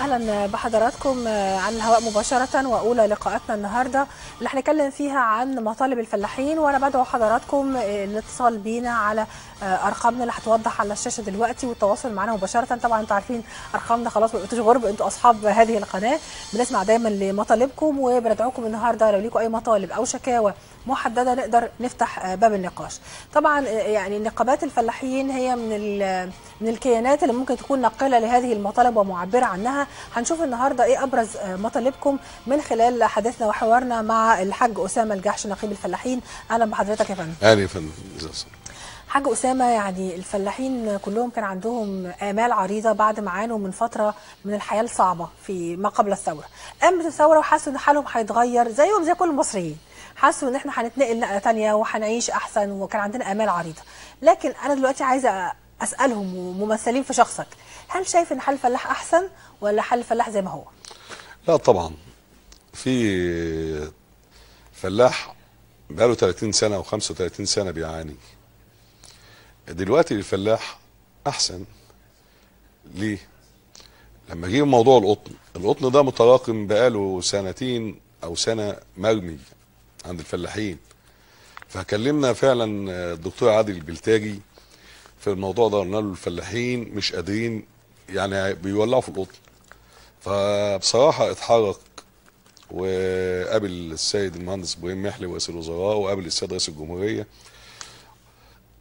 اهلا بحضراتكم آه، على الهواء مباشره واولى لقاءاتنا النهارده اللي هنتكلم فيها عن مطالب الفلاحين وانا بدعو حضراتكم آه، الاتصال بينا على آه، ارقامنا اللي هتوضح على الشاشه دلوقتي والتواصل معنا مباشره طبعا انتوا عارفين ارقامنا خلاص ما بقتوش غرب انتوا اصحاب هذه القناه بنسمع دايما لمطالبكم وبندعوكم النهارده لو ليكم اي مطالب او شكاوى محدده نقدر نفتح باب النقاش طبعا يعني نقابات الفلاحين هي من من الكيانات اللي ممكن تكون ناقله لهذه المطالب ومعبره عنها هنشوف النهارده ايه ابرز آه، مطالبكم من خلال حديثنا وحوارنا مع الحاج اسامه الجحش نقيب الفلاحين اهلا بحضرتك يا فندم اهلا يا فندم حاج اسامه يعني الفلاحين كلهم كان عندهم امال عريضه بعد ما عانوا من فتره من الحياه الصعبه في ما قبل الثوره قامت الثوره وحسوا ان حالهم هيتغير زيهم زي كل المصريين حسوا ان احنا هنتنقل نقله ثانيه وهنعيش احسن وكان عندنا امال عريضه لكن انا دلوقتي عايزه اسالهم وممثلين في شخصك هل شايف ان حل فلاح احسن ولا حل فلاح زي ما هو لا طبعا في فلاح بقاله 30 سنه و35 سنه بيعاني دلوقتي الفلاح احسن ليه لما جه موضوع القطن القطن ده متراكم بقاله سنتين او سنه مرمي عند الفلاحين فكلمنا فعلا الدكتور عادل البلتاجي في الموضوع ده قلنا له الفلاحين مش قادرين يعني بيولعوا في القطن فبصراحه اتحرك وقابل السيد المهندس ابراهيم محلي رئيس الوزراء وقابل السيد رئيس الجمهوريه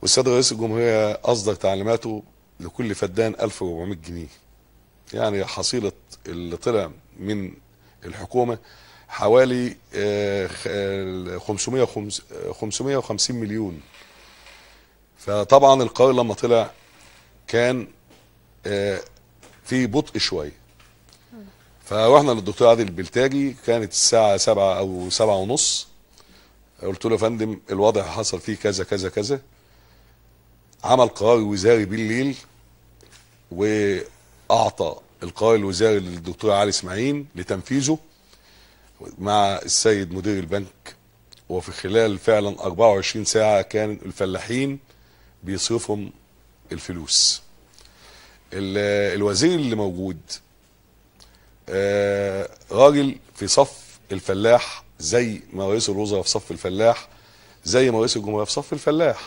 والسيد رئيس الجمهوريه اصدر تعليماته لكل فدان 1400 جنيه يعني حصيله اللي طلع من الحكومه حوالي 550 آه، آه، آه، مليون فطبعا القرار لما طلع كان في بطء شويه فروحنا للدكتور عادل البلتاجي كانت الساعه سبعة او سبعة ونص قلت له يا فندم الوضع حصل فيه كذا كذا كذا عمل قرار وزاري بالليل واعطى القرار الوزاري للدكتور علي اسماعيل لتنفيذه مع السيد مدير البنك وفي خلال فعلا 24 ساعه كان الفلاحين بيصرفهم الفلوس الوزير اللي موجود آه، راجل في صف الفلاح زي ما رئيس الوزراء في صف الفلاح زي ما رئيس الجمهوريه في صف الفلاح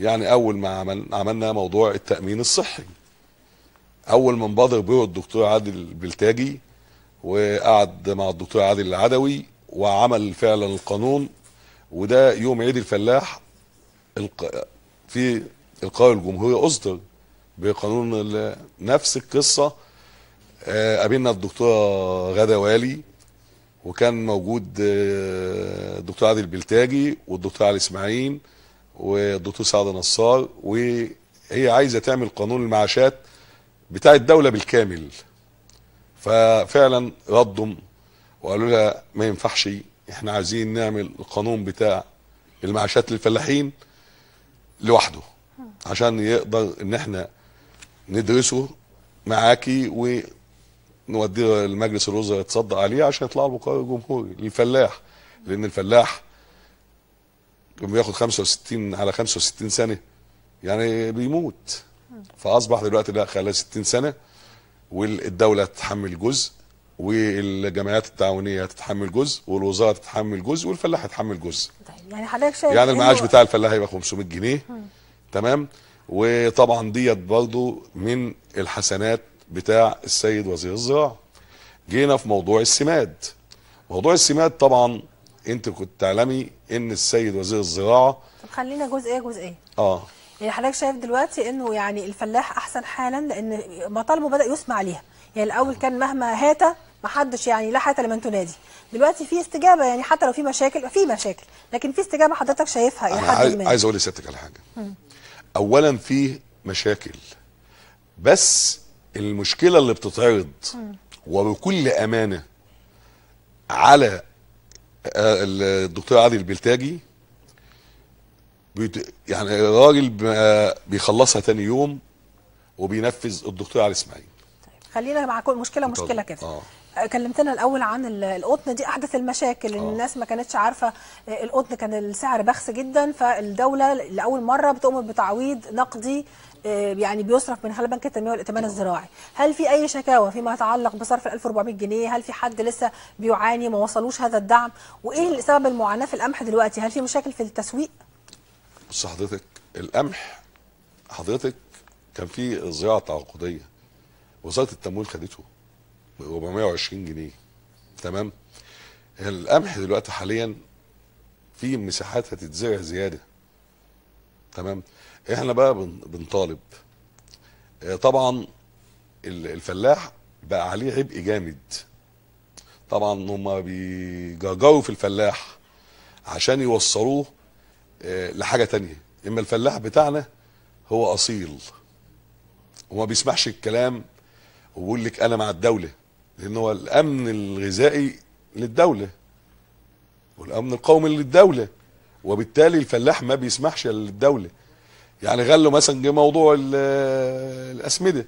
يعني اول ما عمل عملنا موضوع التامين الصحي اول ما انبادر به الدكتور عادل البلتاجي وقعد مع الدكتور عادل العدوي وعمل فعلا القانون وده يوم عيد الفلاح في القاهره الجمهوريه اصدر بقانون نفس القصه آه، قابلنا الدكتوره غدا والي وكان موجود آه، الدكتور عادل بلتاجي والدكتور علي اسماعيل والدكتور سعد نصار وهي عايزه تعمل قانون المعاشات بتاع الدوله بالكامل ففعلا ردهم وقالوا لها ما ينفعش احنا عايزين نعمل القانون بتاع المعاشات للفلاحين لوحده عشان يقدر ان احنا ندرسه معاكي ونوديه المجلس الوزراء يتصدق عليه عشان يطلع له قرار جمهوري للفلاح لان الفلاح لما بياخد 65 على 65 سنه يعني بيموت فاصبح دلوقتي لا خلال 60 سنه والدوله تتحمل جزء والجمعيات التعاونيه هتتحمل جزء والوزاره تتحمل جزء والفلاح يتحمل جزء طيب، يعني حضرتك شايف يعني المعاش بتاع الفلاح هيبقى 500 جنيه تمام وطبعا ديت برضو من الحسنات بتاع السيد وزير الزراعه جينا في موضوع السماد موضوع السماد طبعا انت كنت تعلمي ان السيد وزير الزراعه طب خلينا جزئيه جزئيه اه يعني حضرتك شايف دلوقتي انه يعني الفلاح احسن حالا لان مطالبه بدا يسمع ليها يعني الاول كان مهما هات ما حدش يعني لا حياه لمن تنادي دلوقتي في استجابه يعني حتى لو في مشاكل في مشاكل لكن في استجابه حضرتك شايفها الى حد ما عايز اقول لسيادتك على حاجه اولا فيه مشاكل بس المشكله اللي بتتعرض وبكل امانه على آه، الدكتور عادل البلتاجي يعني الراجل بيخلصها تاني يوم وبينفذ الدكتور علي اسماعيل طيب خلينا مع كل مشكله مشكله كده آه. كلمتنا الاول عن القطن دي احدث المشاكل أوه. الناس ما كانتش عارفه آه، القطن كان السعر بخس جدا فالدوله لاول مره بتقوم بتعويض نقدي آه، يعني بيصرف من خلال بنك التنميه والائتمان آه. الزراعي هل في اي شكاوى فيما يتعلق بصرف ال 1400 جنيه هل في حد لسه بيعاني ما وصلوش هذا الدعم وايه سبب المعاناه في القمح دلوقتي هل في مشاكل في التسويق بص حضرتك القمح حضرتك كان في صياعه تعاقديه وزاره التمويل خدته ب 420 جنيه تمام القمح دلوقتي حاليا في مساحات هتتزرع زياده تمام احنا بقى بنطالب آه، طبعا الفلاح بقى عليه عبء جامد طبعا هم بيجرجروا في الفلاح عشان يوصلوه آه، لحاجه تانية اما الفلاح بتاعنا هو اصيل وما بيسمعش الكلام ويقول لك انا مع الدوله لان هو الامن الغذائي للدوله والامن القومي للدوله وبالتالي الفلاح ما بيسمحش للدوله يعني غلوا مثلا جه موضوع الاسمده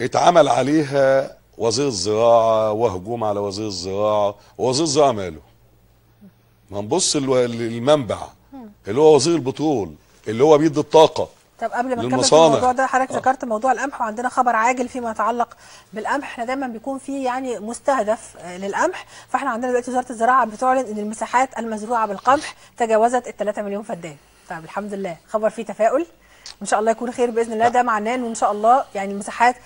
اتعمل عليها وزير الزراعه وهجوم على وزير الزراعه وزير الزراعه ماله ما نبص للمنبع اللي هو وزير البترول اللي هو بيدي الطاقه طب قبل ما نكمل في الموضوع ده حضرتك آه. ذكرت موضوع القمح وعندنا خبر عاجل فيما يتعلق بالقمح احنا دايما بيكون في يعني مستهدف آه، للقمح فاحنا عندنا دلوقتي وزاره الزراعه بتعلن ان المساحات المزروعه بالقمح تجاوزت ال 3 مليون فدان طب الحمد لله خبر فيه تفاؤل وان شاء الله يكون خير باذن الله ده معناه ان ان شاء الله يعني المساحات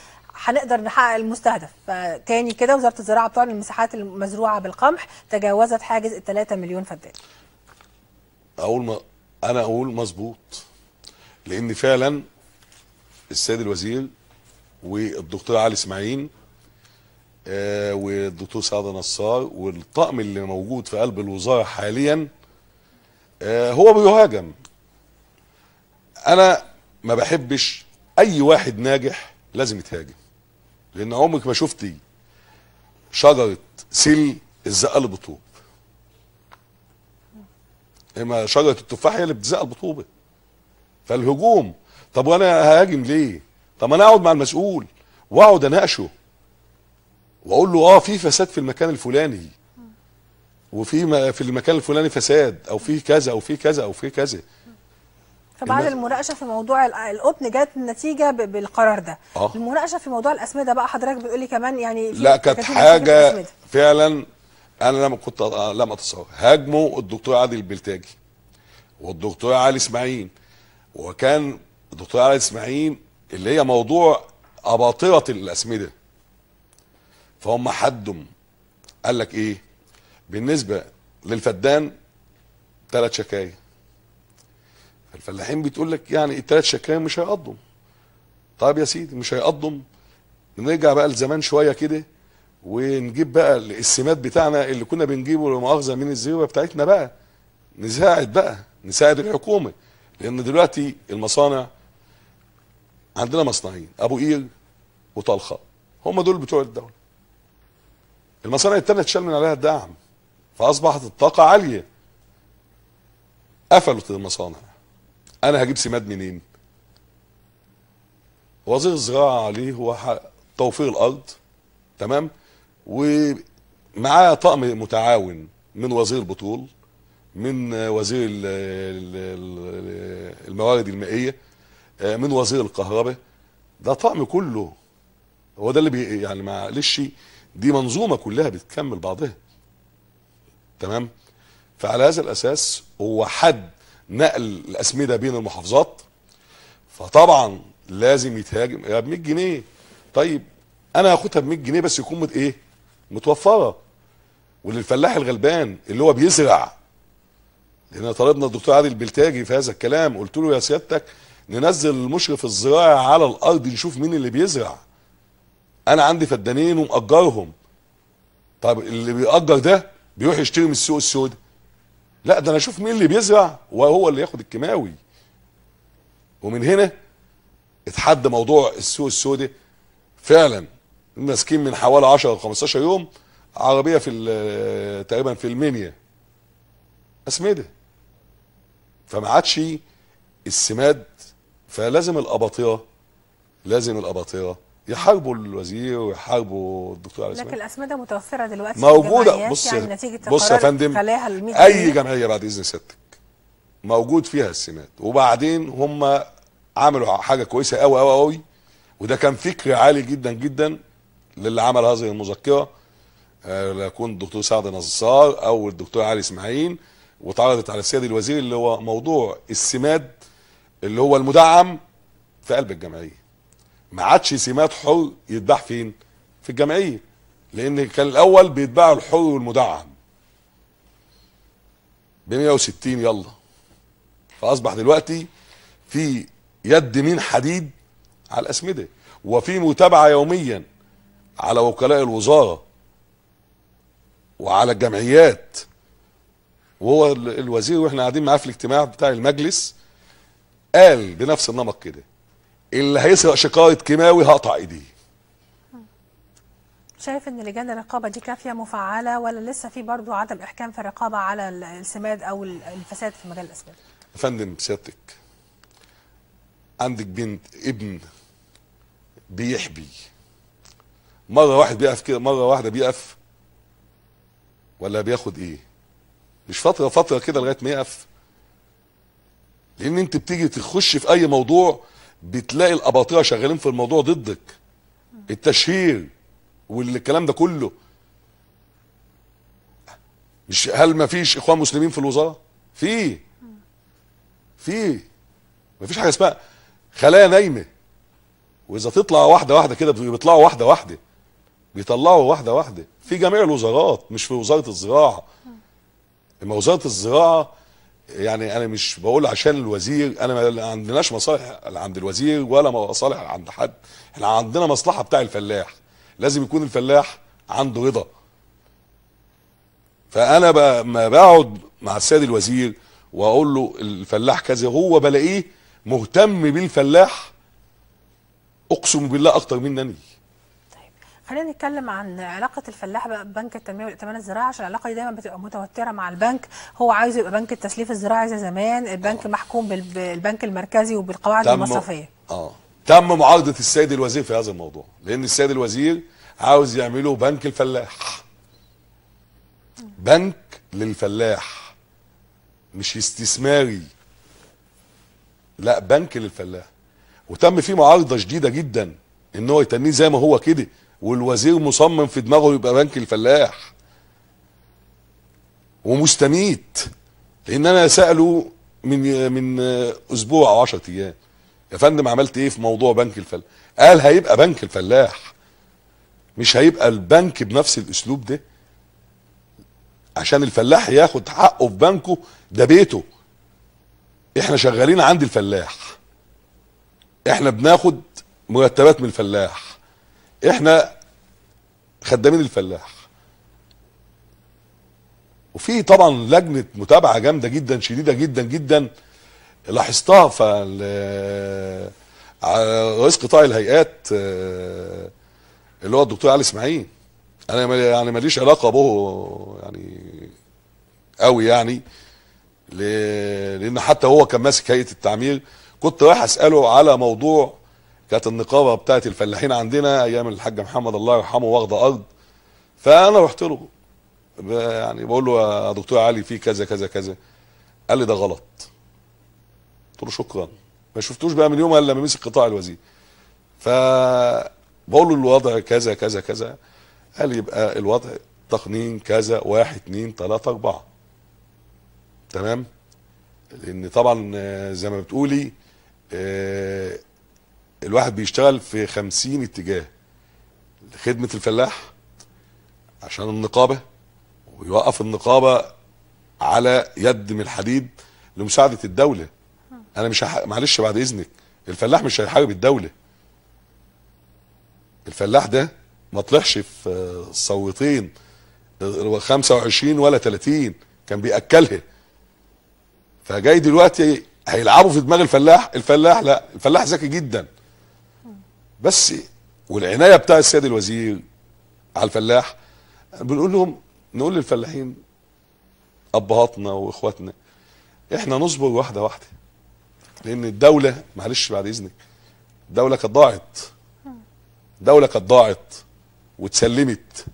هنقدر نحقق المستهدف فتاني كده وزاره الزراعه بتعلن المساحات المزروعه بالقمح تجاوزت حاجز ال 3 مليون فدان اول ما انا اقول مظبوط لان فعلا السيد الوزير والدكتور علي اسماعيل آه، والدكتور سعد نصار والطقم اللي موجود في قلب الوزاره حاليا آه، هو بيهاجم انا ما بحبش اي واحد ناجح لازم يتهاجم لان عمرك ما شفتي شجره سل الزقه بطوب اما شجره التفاح هي اللي بتزقل بطوبه فالهجوم طب وانا هاجم ليه طب انا اقعد مع المسؤول واقعد اناقشه واقول له اه في فساد في المكان الفلاني وفي في المكان الفلاني فساد او في كذا او في كذا او في كذا فبعد المناقشه في موضوع القطن جت النتيجه بالقرار ده آه. المناقشه في موضوع الاسمده بقى حضرتك بتقول لي كمان يعني لا كانت حاجه فعلا انا لما كنت لم اتصور هاجموا الدكتور عادل البلتاجي والدكتور علي اسماعيل وكان الدكتور علي اسماعيل اللي هي موضوع اباطره الاسمده فهم حدم قال لك ايه بالنسبه للفدان ثلاث شكاية الفلاحين بتقول لك يعني الثلاث إيه شكاية مش هيقضم طيب يا سيدي مش هيقضم نرجع بقى لزمان شويه كده ونجيب بقى السمات بتاعنا اللي كنا بنجيبه لمؤاخذه من الزيوبه بتاعتنا بقى نساعد بقى نساعد الحكومه لان دلوقتي المصانع عندنا مصنعين ابو قير وطلخه هم دول بتوع الدوله المصانع التانيه اتشال من عليها الدعم فاصبحت الطاقه عاليه قفلت المصانع انا هجيب سماد منين وزير الزراعه عليه هو توفير الارض تمام ومعاه طقم متعاون من وزير بطول من آه، وزير الموارد المائيه آه، من وزير الكهرباء ده طعم كله هو ده اللي بي يعني معلش دي منظومه كلها بتكمل بعضها تمام فعلى هذا الاساس هو حد نقل الاسمده بين المحافظات فطبعا لازم يتهاجم يا ب 100 جنيه طيب انا هاخدها ب 100 جنيه بس يكون مت ايه متوفره وللفلاح الغلبان اللي هو بيزرع لان طالبنا الدكتور عادل بلتاجي في هذا الكلام قلت له يا سيادتك ننزل المشرف الزراعي على الارض نشوف مين اللي بيزرع انا عندي فدانين ومأجرهم طب اللي بيأجر ده بيروح يشتري من السوق السوداء لا ده انا اشوف مين اللي بيزرع وهو اللي ياخد الكيماوي ومن هنا اتحدى موضوع السوق السوداء فعلا ماسكين من حوالي 10 15 يوم عربيه في تقريبا في المنيا اسمده فما عادش السماد فلازم الاباطره لازم الاباطره يحاربوا الوزير ويحاربوا الدكتور علي لكن الاسمده متوفره دلوقتي موجوده يعني بص يعني نتيجه بص يا فندم اي جمعيه بعد اذن سيادتك موجود فيها السماد وبعدين هم عملوا حاجه كويسه قوي قوي قوي وده كان فكر عالي جدا جدا للي عمل هذه المذكره آه، يكون الدكتور سعد نصار او الدكتور علي اسماعيل واتعرضت على السيد الوزير اللي هو موضوع السماد اللي هو المدعم في قلب الجمعيه ما عادش سماد حر يتباع فين في الجمعيه لان كان الاول بيتباع الحر والمدعم ب 160 يلا فاصبح دلوقتي في يد مين حديد على الاسمده وفي متابعه يوميا على وكلاء الوزاره وعلى الجمعيات وهو الوزير واحنا قاعدين معاه في الاجتماع بتاع المجلس قال بنفس النمط كده اللي هيسرق شقاره كيماوي هقطع ايديه شايف ان لجان الرقابه دي كافيه مفعله ولا لسه في برضه عدم احكام في الرقابه على السماد او الفساد في مجال الاسماد؟ يا فندم سيادتك عندك بنت ابن بيحبي مره واحد بيقف كده مره واحده بيقف ولا بياخد ايه؟ مش فتره فتره كده لغايه ما يقف لان انت بتيجي تخش في اي موضوع بتلاقي الاباطره شغالين في الموضوع ضدك التشهير والكلام ده كله مش هل ما فيش اخوان مسلمين في الوزاره في في ما فيش حاجه اسمها خلايا نايمه واذا تطلع واحده واحده كده بيطلعوا واحده واحده بيطلعوا واحده واحده في جميع الوزارات مش في وزاره الزراعه اما وزاره الزراعه يعني انا مش بقول عشان الوزير انا ما عندناش مصالح عند الوزير ولا مصالح عند حد احنا عندنا مصلحه بتاع الفلاح لازم يكون الفلاح عنده رضا فانا ما بقعد مع السيد الوزير واقول له الفلاح كذا هو بلاقيه مهتم بالفلاح اقسم بالله اكتر مني خلينا نتكلم عن علاقه الفلاح ببنك التنميه والائتمان الزراعي عشان العلاقه دي دايما بتبقى متوتره مع البنك هو عايزه يبقى بنك التسليف الزراعي زي زمان البنك آه. محكوم بالبنك المركزي وبالقواعد المصرفيه اه تم معارضه السيد الوزير في هذا الموضوع لان السيد الوزير عاوز يعملوا بنك الفلاح بنك للفلاح مش استثماري لا بنك للفلاح وتم فيه معارضه شديده جدا ان هو يتنيه زي ما هو كده والوزير مصمم في دماغه يبقى بنك الفلاح ومستميت لان انا ساله من من اسبوع او 10 ايام يا فندم عملت ايه في موضوع بنك الفلاح قال هيبقى بنك الفلاح مش هيبقى البنك بنفس الاسلوب ده عشان الفلاح ياخد حقه في بنكه ده بيته احنا شغالين عند الفلاح احنا بناخد مرتبات من الفلاح احنا خدامين الفلاح وفي طبعا لجنه متابعه جامده جدا شديده جدا جدا لاحظتها ف رئيس قطاع الهيئات آه، اللي هو الدكتور علي اسماعيل انا يعني ماليش علاقه به يعني قوي يعني لان حتى هو كان ماسك هيئه التعمير كنت رايح اساله على موضوع كانت النقابه بتاعت الفلاحين عندنا ايام الحاج محمد الله يرحمه واخده ارض فانا رحت له يعني بقول له يا دكتور علي في كذا كذا كذا قال لي ده غلط قلت له شكرا ما شفتوش بقى من يومها الا لما مسك قطاع الوزير ف بقول له الوضع كذا كذا كذا قال لي يبقى الوضع تقنين كذا واحد اثنين ثلاثة اربعه تمام لان طبعا آه، زي ما بتقولي آه، الواحد بيشتغل في خمسين اتجاه خدمة الفلاح عشان النقابة ويوقف النقابة على يد من الحديد لمساعدة الدولة أنا مش هح... معلش بعد إذنك الفلاح مش هيحارب الدولة الفلاح ده ما طلعش في صوتين 25 ولا 30 كان بيأكلها فجاي دلوقتي هيلعبوا في دماغ الفلاح الفلاح لا الفلاح ذكي جدا بس والعنايه بتاع السيد الوزير على الفلاح بنقول لهم نقول للفلاحين ابهاتنا واخواتنا احنا نصبر واحده واحده لان الدوله معلش بعد اذنك الدوله كانت ضاعت دوله كانت ضاعت واتسلمت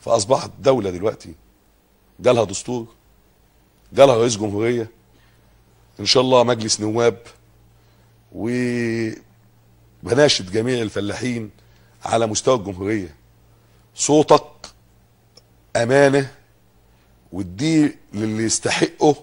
فاصبحت دوله دلوقتي جالها دستور جالها رئيس جمهوريه ان شاء الله مجلس نواب و بناشد جميع الفلاحين على مستوى الجمهوريه صوتك امانه ودي للي يستحقه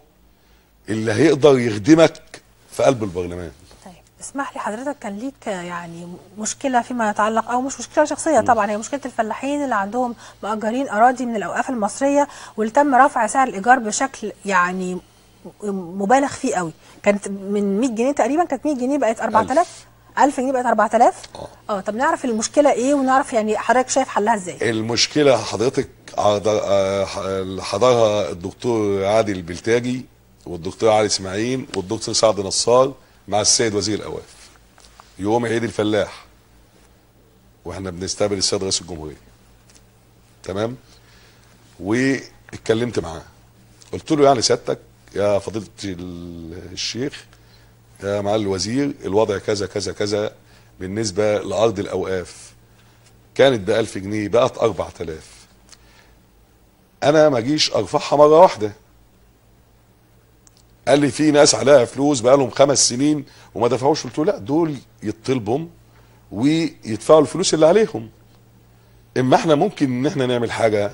اللي هيقدر يخدمك في قلب البرلمان طيب، اسمح لي حضرتك كان ليك يعني مشكله فيما يتعلق او مش مشكله شخصيه طبعا هي مشكله الفلاحين اللي عندهم مأجرين اراضي من الاوقاف المصريه واللي تم رفع سعر الايجار بشكل يعني مبالغ فيه قوي كانت من 100 جنيه تقريبا كانت 100 جنيه بقت 4000 1000 جنيه بقت 4000 اه اه طب نعرف المشكله ايه ونعرف يعني حضرتك شايف حلها ازاي المشكله حضرتك آه، حضرها الدكتور عادل البلتاجي والدكتور علي اسماعيل والدكتور سعد نصار مع السيد وزير الاواف يوم عيد الفلاح واحنا بنستقبل السيد رئيس الجمهوريه تمام واتكلمت معاه قلت له يعني سيادتك يا فضيله الشيخ يا معالي الوزير الوضع كذا كذا كذا بالنسبه لارض الاوقاف كانت بألف 1000 جنيه بقت 4000 انا ما اجيش ارفعها مره واحده قال لي في ناس عليها فلوس بقالهم خمس سنين وما دفعوش قلت له لا دول يطلبهم ويدفعوا الفلوس اللي عليهم اما احنا ممكن ان احنا نعمل حاجه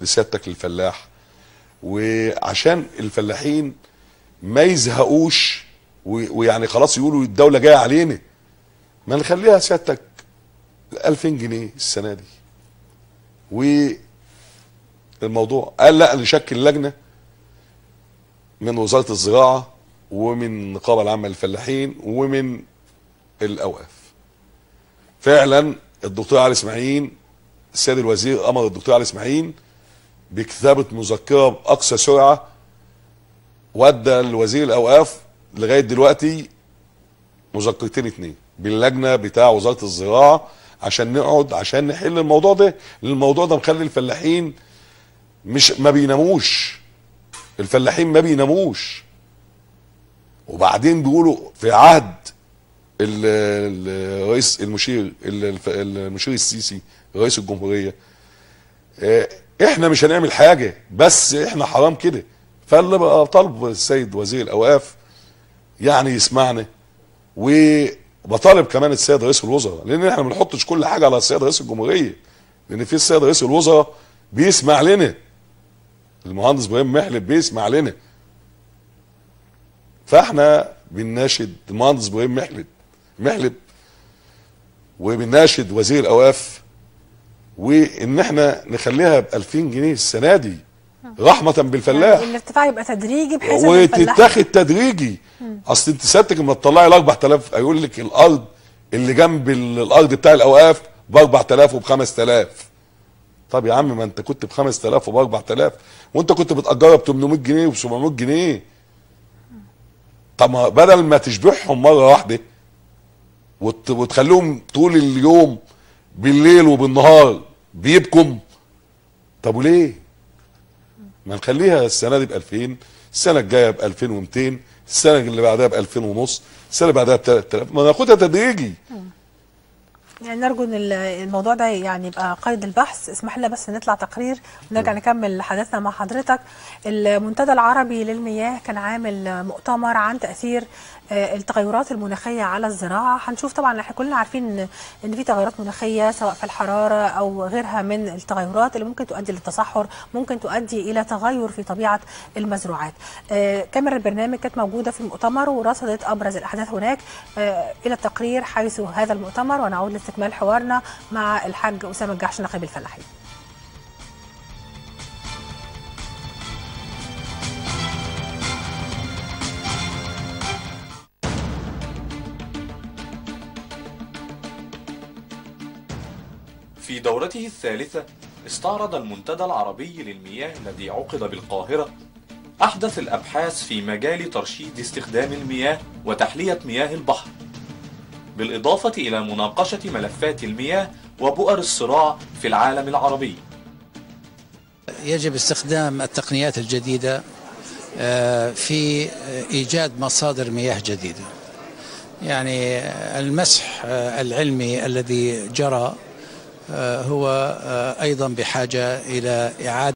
لسيادتك للفلاح وعشان الفلاحين ما يزهقوش ويعني خلاص يقولوا الدوله جايه علينا ما نخليها سيادتك 2000 جنيه السنه دي و الموضوع قال لا نشكل لجنه من وزاره الزراعه ومن النقابه العامه للفلاحين ومن الاوقاف فعلا الدكتور علي اسماعيل السيد الوزير امر الدكتور علي اسماعيل بكتابه مذكره باقصى سرعه ودى الوزير الاوقاف لغايه دلوقتي مذكرتين اتنين باللجنه بتاع وزاره الزراعه عشان نقعد عشان نحل الموضوع ده لان الموضوع ده مخلي الفلاحين مش ما بيناموش الفلاحين ما بيناموش وبعدين بيقولوا في عهد الرئيس المشير المشير السيسي رئيس الجمهوريه آه، احنا مش هنعمل حاجه بس احنا حرام كده فاللي بقى طلب السيد وزير الاوقاف يعني يسمعنا وبطالب كمان السيد رئيس الوزراء لان احنا ما بنحطش كل حاجه على السيد رئيس الجمهوريه لان في السيد رئيس الوزراء بيسمع لنا المهندس ابراهيم محلب بيسمع لنا فاحنا بنناشد المهندس ابراهيم محلب محلب وبنناشد وزير الاوقاف وان احنا نخليها ب 2000 جنيه السنه دي آه. رحمه بالفلاح يعني الارتفاع يبقى تدريجي بحيث وتتاخد تدريجي اصل انت سيادتك لما تطلعي ال 4000 هيقول لك الارض اللي جنب الارض بتاع الاوقاف ب 4000 وب 5000 طب يا عم ما انت كنت ب 5000 وب 4000 وانت كنت بتاجرها ب 800 جنيه وب 700 جنيه طب ما بدل ما تشبعهم مره واحده وتخليهم طول اليوم بالليل وبالنهار بيبكم طب وليه ما نخليها السنه دي ب 2000 السنه الجايه ب 2200 السنه اللي بعدها ب 2000 ونص السنه اللي بعدها ب 3000 ما ناخدها تدريجي اه. يعني نرجو ان الموضوع ده يعني يبقى قيد البحث اسمح لنا بس نطلع تقرير ونرجع نكمل حديثنا مع حضرتك المنتدى العربي للمياه كان عامل مؤتمر عن تاثير آه، التغيرات المناخيه على الزراعه هنشوف طبعا احنا كلنا عارفين ان في تغيرات مناخيه سواء في الحراره او غيرها من التغيرات اللي ممكن تؤدي للتصحر ممكن تؤدي الى تغير في طبيعه المزروعات آه، كاميرا البرنامج كانت موجوده في المؤتمر ورصدت ابرز الاحداث هناك آه، الى التقرير حيث هذا المؤتمر ونعود لاستكمال حوارنا مع الحاج اسامه الجحش نقيب الفلاحين في دورته الثالثة استعرض المنتدى العربي للمياه الذي عقد بالقاهرة أحدث الأبحاث في مجال ترشيد استخدام المياه وتحلية مياه البحر بالإضافة إلى مناقشة ملفات المياه وبؤر الصراع في العالم العربي يجب استخدام التقنيات الجديدة آه، في إيجاد مصادر مياه جديدة يعني المسح آه، العلمي الذي جرى آه، هو آه، أيضا بحاجة إلى إعادة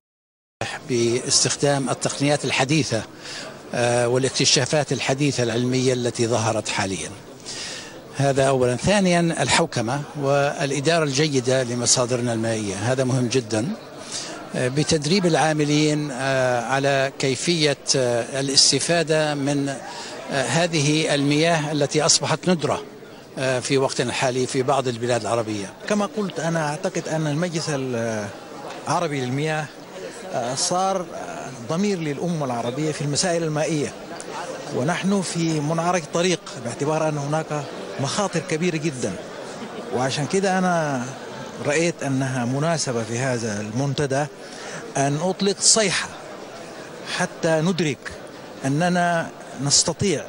باستخدام التقنيات الحديثة آه، والاكتشافات الحديثة العلمية التي ظهرت حاليا هذا أولا ثانيا الحوكمة والإدارة الجيدة لمصادرنا المائية هذا مهم جدا بتدريب العاملين على كيفية الاستفادة من هذه المياه التي أصبحت ندرة آه، في وقتنا الحالي في بعض البلاد العربية كما قلت أنا أعتقد أن المجلس العربي للمياه آه، صار آه، ضمير للأمة العربية في المسائل المائية ونحن في منعرج طريق باعتبار أن هناك مخاطر كبيرة جدا وعشان كده أنا رأيت أنها مناسبة في هذا المنتدى أن أطلق صيحة حتى ندرك أننا نستطيع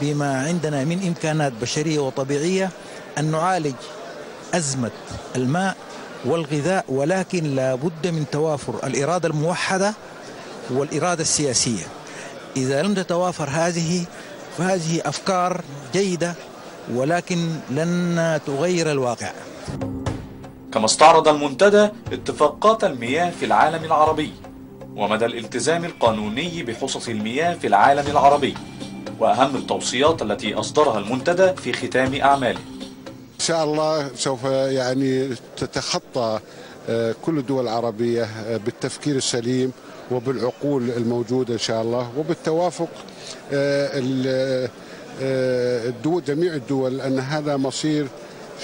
بما عندنا من إمكانات بشرية وطبيعية أن نعالج أزمة الماء والغذاء ولكن لا بد من توافر الإرادة الموحدة والإرادة السياسية إذا لم تتوافر هذه فهذه أفكار جيدة ولكن لن تغير الواقع كما استعرض المنتدى اتفاقات المياه في العالم العربي ومدى الالتزام القانوني بحصص المياه في العالم العربي وأهم التوصيات التي أصدرها المنتدى في ختام أعماله إن شاء الله سوف يعني تتخطى آه، كل الدول العربية آه، بالتفكير السليم وبالعقول الموجودة إن شاء الله وبالتوافق آه، الدول جميع الدول أن هذا مصير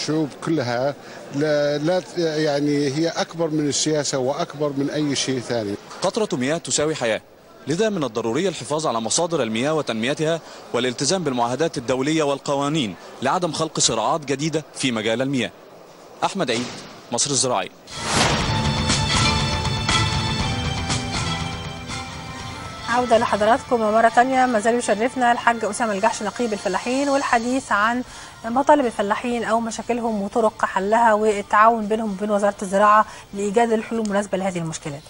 شعوب كلها لا, لا يعني هي أكبر من السياسة وأكبر من أي شيء ثاني قطرة مياه تساوي حياة لذا من الضروري الحفاظ على مصادر المياه وتنميتها والالتزام بالمعاهدات الدولية والقوانين لعدم خلق صراعات جديدة في مجال المياه أحمد عيد مصر الزراعي عودة لحضراتكم مرة تانية ما زال يشرفنا الحاج أسامة الجحش نقيب الفلاحين والحديث عن مطالب الفلاحين أو مشاكلهم وطرق حلها والتعاون بينهم وبين وزارة الزراعة لإيجاد الحلول المناسبة لهذه المشكلات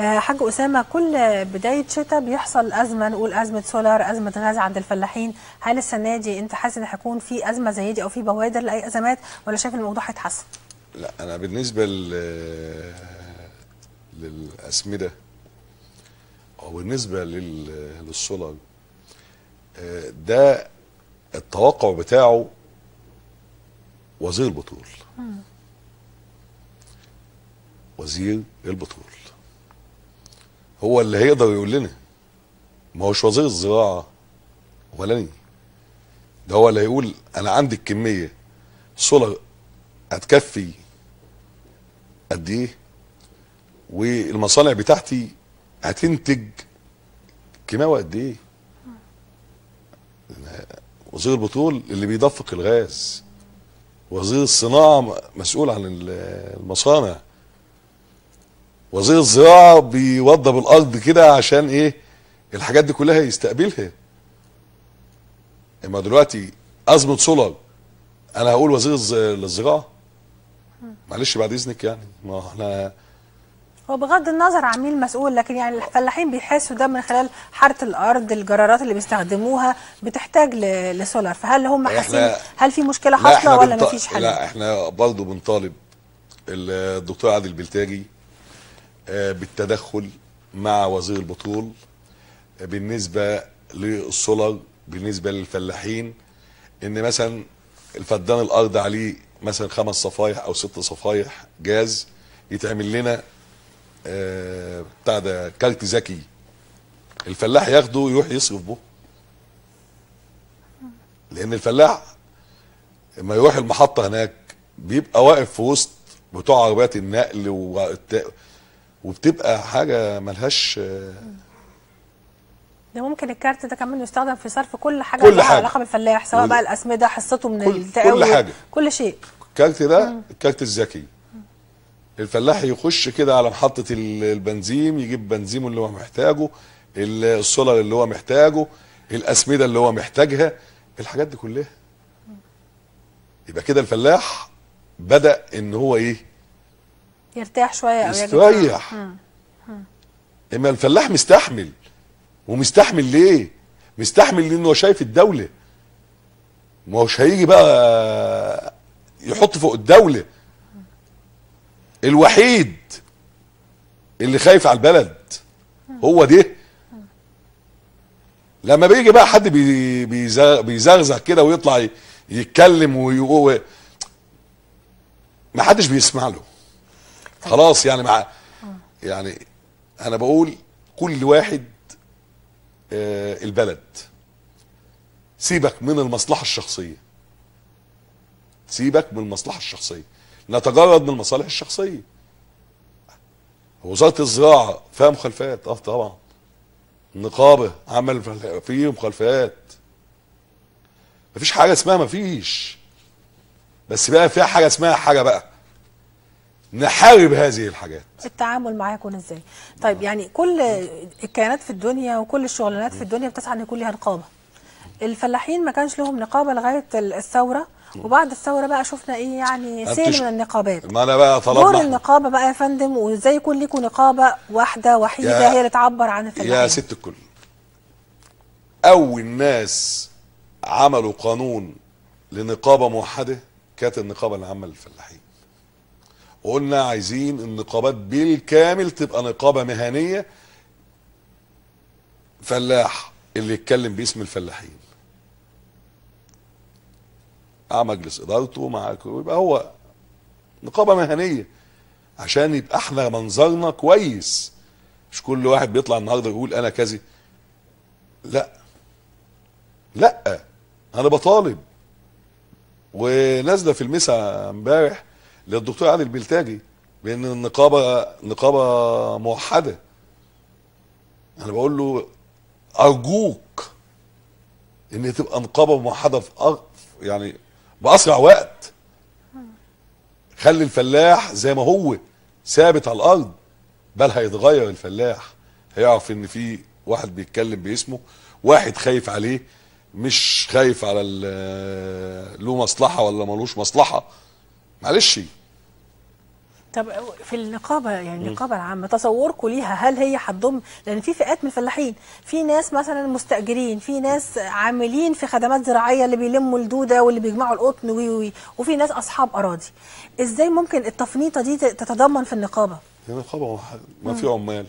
آه، حاج أسامة كل بداية شتاء بيحصل أزمة نقول أزمة سولار أزمة غاز عند الفلاحين هل السنة دي أنت حاسس إن هيكون في أزمة زي دي أو في بوادر لأي أزمات ولا شايف الموضوع هيتحسن؟ لا أنا بالنسبة للأسمدة أو بالنسبة للسولار آه، ده التوقع بتاعه وزير البترول وزير البترول هو اللي هيقدر يقول لنا ما هوش وزير الزراعه ولاني ده هو اللي هيقول انا عندي الكميه سولار هتكفي قد ايه والمصانع بتاعتي هتنتج كيماوي قد ايه وزير البترول اللي بيدفق الغاز وزير الصناعه مسؤول عن المصانع وزير الزراعه بيوضب الارض كده عشان ايه الحاجات دي كلها يستقبلها اما دلوقتي ازمه سولر انا هقول وزير الزراعه معلش بعد اذنك يعني ما احنا هو بغض النظر مين المسؤول لكن يعني الفلاحين بيحسوا ده من خلال حاره الارض الجرارات اللي بيستخدموها بتحتاج لسولار فهل هم حاسين هل في مشكله حاصله ولا بنط... مفيش حل؟ لا احنا برضه بنطالب الدكتور عادل بلتاجي بالتدخل مع وزير البترول بالنسبة للسولر بالنسبة للفلاحين ان مثلا الفدان الارض عليه مثلا خمس صفايح او ست صفايح جاز يتعمل لنا آه، بتاع ده كارت ذكي الفلاح ياخده يروح يصرف به لان الفلاح لما يروح المحطه هناك بيبقى واقف في وسط بتوع عربيات النقل و... وبتبقى حاجه ملهاش ده ممكن الكارت ده كمان يستخدم في صرف كل حاجه كل حاجه علاقه بالفلاح سواء بقى الاسمده حصته من كل, التقوي. كل حاجه كل شيء الكارت ده الكارت الذكي الفلاح يخش كده على محطه البنزين يجيب بنزينه اللي هو محتاجه السولار اللي هو محتاجه الاسمده اللي هو محتاجها الحاجات دي كلها يبقى كده الفلاح بدا ان هو ايه يرتاح شويه او يستريح اما الفلاح مستحمل ومستحمل ليه؟ مستحمل لانه شايف الدوله ما هوش هيجي بقى يحط فوق الدوله الوحيد اللي خايف على البلد هو ده لما بيجي بقى حد بيزغزغ كده ويطلع يتكلم ويقول ما حدش بيسمع له طيب. خلاص يعني مع يعني انا بقول كل واحد آه البلد سيبك من المصلحه الشخصيه سيبك من المصلحه الشخصيه نتجرد من المصالح الشخصيه وزاره الزراعه فيها مخالفات اه طبعا نقابه عمل فيه مخالفات مفيش حاجه اسمها مفيش بس بقى فيها حاجه اسمها حاجه بقى نحارب هذه الحاجات التعامل معاها يكون ازاي طيب يعني كل الكيانات في الدنيا وكل الشغلانات في الدنيا بتسعى ان يكون ليها نقابه الفلاحين ما كانش لهم نقابه لغايه الثوره وبعد الثوره بقى شفنا ايه يعني سيل من النقابات ما انا بقى طلبنا دور النقابه بقى يا فندم وازاي يكون ليكوا نقابه واحده وحيده هي اللي تعبر عن الفلاحين يا ست الكل اول ناس عملوا قانون لنقابه موحده كانت النقابه العامه للفلاحين وقلنا عايزين النقابات بالكامل تبقى نقابه مهنيه فلاح اللي يتكلم باسم الفلاحين مع مجلس ادارته مع يبقى هو نقابه مهنيه عشان يبقى احنا منظرنا كويس مش كل واحد بيطلع النهارده يقول انا كذا لا لا انا بطالب ونازله في المسا امبارح للدكتور علي البلتاجي بان النقابه نقابه موحده انا بقول له ارجوك ان تبقى نقابه موحده في أغ... يعني باسرع وقت خلي الفلاح زي ما هو ثابت على الارض بل هيتغير الفلاح هيعرف ان في واحد بيتكلم باسمه واحد خايف عليه مش خايف على له مصلحه ولا ملوش مصلحه معلش طب في النقابه يعني النقابه العامه تصوركم ليها هل هي هتضم لان في فئات من الفلاحين في ناس مثلا مستاجرين في ناس عاملين في خدمات زراعيه اللي بيلموا الدوده واللي بيجمعوا القطن وي وي وفي ناس اصحاب اراضي ازاي ممكن التفنيطه دي تتضمن في النقابه النقابه ما في عمال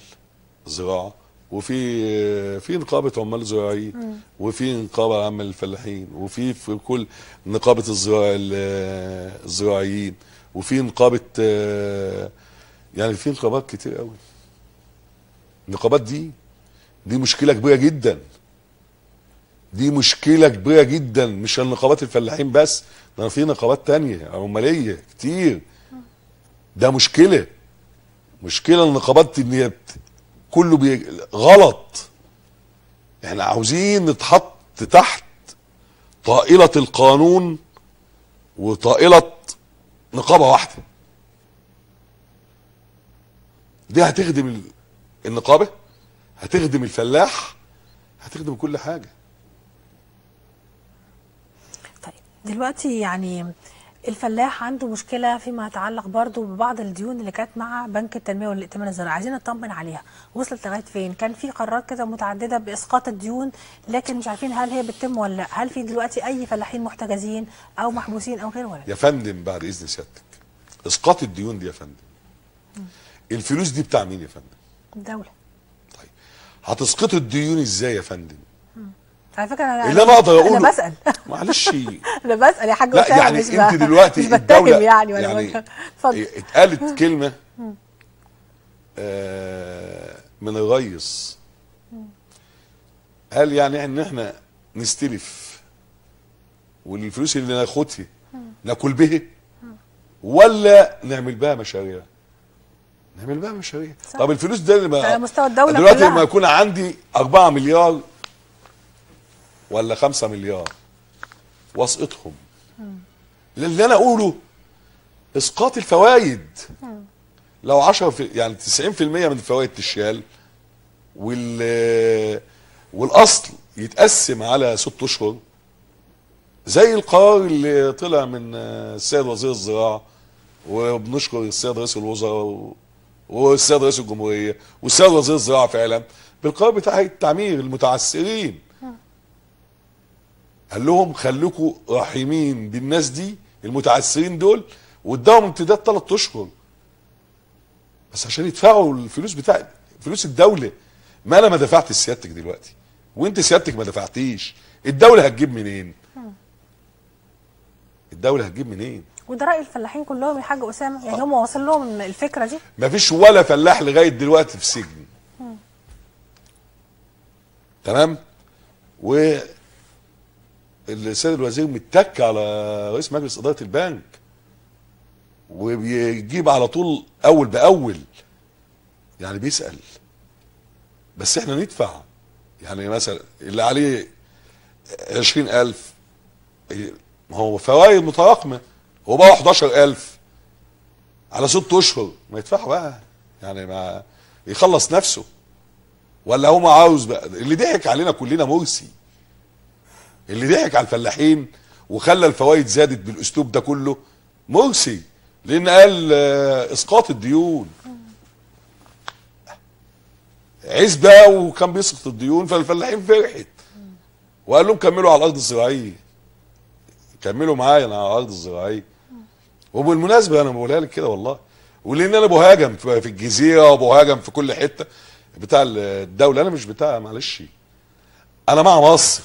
زراعه وفي في نقابه عمال زراعيين وفي نقابه عامه للفلاحين وفي في كل نقابه الزراعيين وفي نقابه آه، يعني في نقابات كتير قوي النقابات دي دي مشكله كبيره جدا دي مشكله كبيره جدا مش النقابات الفلاحين بس ده في نقابات تانية عماليه كتير ده مشكله مشكله النقابات ان هي كله بي... غلط احنا عاوزين نتحط تحت طائله القانون وطائله نقابه واحده دي هتخدم النقابه هتخدم الفلاح هتخدم كل حاجه طيب دلوقتي يعني الفلاح عنده مشكله فيما يتعلق برضه ببعض الديون اللي كانت مع بنك التنميه والائتمان الزراعي عايزين نطمن عليها وصلت لغايه فين كان في قرارات كده متعدده باسقاط الديون لكن مش عارفين هل هي بتتم ولا لا هل في دلوقتي اي فلاحين محتجزين او محبوسين او غيره ولا يا فندم بعد اذن سيادتك اسقاط الديون دي يا فندم الفلوس دي بتاع مين يا فندم الدوله طيب هتسقط الديون ازاي يا فندم على فكره انا اللي انا اقدر اقوله انا بسال معلش انا بسال يا حاج لا يعني مش انت دلوقتي مش بتهم يعني ولا يعني إيه، اتقالت كلمه آه من الريس قال يعني ان احنا نستلف والفلوس اللي ناخدها ناكل بها ولا نعمل بها مشاريع نعمل بها مشاريع طب الفلوس دي اللي على مستوى الدوله دلوقتي لما يكون عندي 4 مليار ولا 5 مليار واسقطهم اللي انا اقوله اسقاط الفوائد لو 10 في يعني 90% من الفوائد تشال وال والاصل يتقسم على ست اشهر زي القرار اللي طلع من السيد وزير الزراعه وبنشكر السيد رئيس الوزراء والسيد رئيس الجمهوريه والسيد وزير الزراعه فعلا بالقرار بتاع التعمير المتعسرين قال لهم خليكم رحيمين بالناس دي المتعسرين دول واداهم امتداد ثلاث اشهر بس عشان يدفعوا الفلوس بتاع فلوس الدوله ما انا ما دفعت سيادتك دلوقتي وانت سيادتك ما دفعتيش الدوله هتجيب منين؟ الدوله هتجيب منين؟ وده راي الفلاحين كلهم يا حاج اسامه يعني آه. هم واصل لهم الفكره دي ما فيش ولا فلاح لغايه دلوقتي في سجن تمام؟ و السيد الوزير متك على رئيس مجلس اداره البنك وبيجيب على طول اول باول يعني بيسال بس احنا ندفع يعني مثلا اللي عليه 20000 ما هو فوائد متراكمه هو بقى 11000 على ست اشهر ما يدفعها بقى يعني ما يخلص نفسه ولا هو ما عاوز بقى اللي ضحك علينا كلنا مرسي اللي ضحك على الفلاحين وخلى الفوائد زادت بالاسلوب ده كله مرسي لان قال آه، اسقاط الديون عزبة وكان بيسقط الديون فالفلاحين فرحت وقال لهم كملوا على الارض الزراعيه كملوا معايا انا على الارض الزراعيه وبالمناسبه انا بقولها لك كده والله ولان انا بهاجم في الجزيره وبهاجم في كل حته بتاع الدوله انا مش بتاع معلش انا مع مصر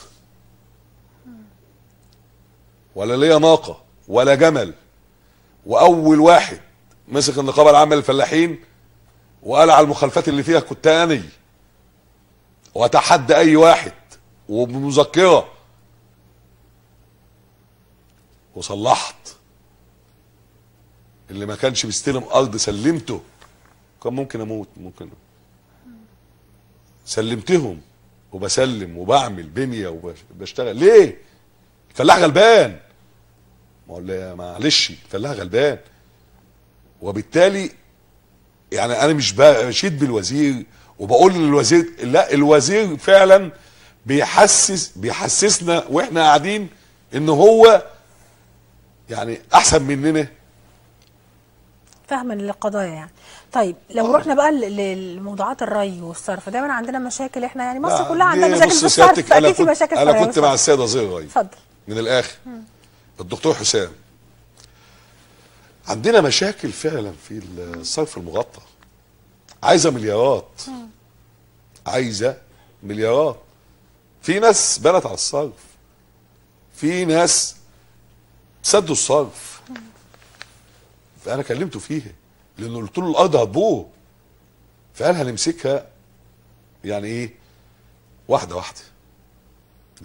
ولا ليا ناقه ولا جمل واول واحد مسك النقابه العامه للفلاحين وقال على المخالفات اللي فيها كنت اني واتحدى اي واحد وبمذكره وصلحت اللي ما كانش بيستلم ارض سلمته كان ممكن اموت ممكن سلمتهم وبسلم وبعمل بنيه وبشتغل ليه الفلاح غلبان ما معلش فلاح غلبان وبالتالي يعني انا مش بشيد بالوزير وبقول للوزير لا الوزير فعلا بيحسس بيحسسنا واحنا قاعدين ان هو يعني احسن مننا فهما للقضايا يعني طيب لو رحنا بقى لموضوعات الري والصرف دايما عندنا مشاكل احنا يعني مصر كلها عندها مشاكل في الصرف مشاكل انا كنت مع السيده زي الري اتفضل من الاخر الدكتور حسام عندنا مشاكل فعلا في الصرف المغطى عايزه مليارات عايزه مليارات في ناس بنت على الصرف في ناس سدوا الصرف فانا كلمته فيها لانه قلت له الارض هتبوه فقال هنمسكها يعني ايه واحده واحده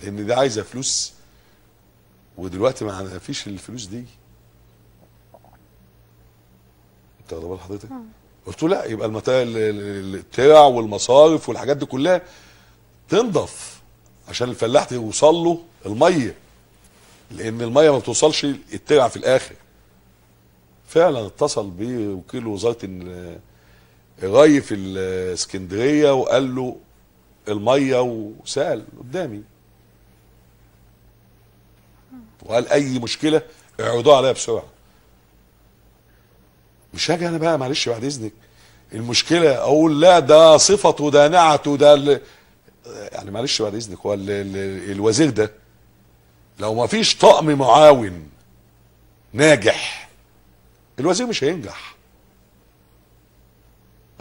لان دي عايزه فلوس ودلوقتي ما فيش الفلوس دي انت واخد بال حضرتك؟ اه. قلت له لا يبقى المتاع التاع والمصارف والحاجات دي كلها تنضف عشان الفلاح يوصل له الميه لان الميه ما بتوصلش الترع في الاخر فعلا اتصل بيه وكيل وزاره الري في الاسكندريه وقال له الميه وسال قدامي وقال اي مشكله اعرضوها عليا بسرعه مش هاجي انا بقى معلش بعد اذنك المشكله اقول لا ده صفته ده نعته ده يعني معلش بعد اذنك هو الوزير ده لو ما فيش طقم معاون ناجح الوزير مش هينجح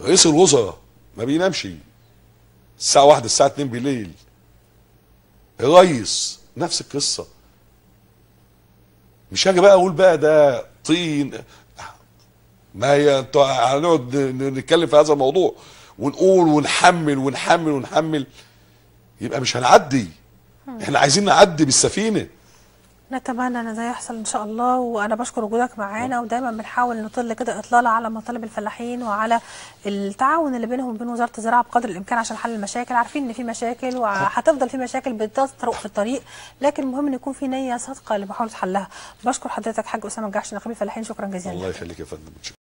رئيس الوزراء ما بينامش الساعه واحدة الساعه 2 بالليل الريس نفس القصه مش هاجي بقى اقول بقى ده طين ما هي هنقعد نتكلم في هذا الموضوع ونقول ونحمل ونحمل ونحمل يبقى مش هنعدي احنا عايزين نعدي بالسفينه نتمنى ان ده يحصل ان شاء الله وانا بشكر وجودك معانا آه. ودايما بنحاول نطل كده اطلاله على مطالب الفلاحين وعلى التعاون اللي بينهم وبين وزاره الزراعه بقدر الامكان عشان حل المشاكل عارفين ان في مشاكل وهتفضل في مشاكل بتطرق في الطريق لكن المهم ان يكون في نيه صادقه لمحاوله حلها بشكر حضرتك حاج اسامه الجحش نقيب الفلاحين شكرا جزيلا الله يخليك يا فندم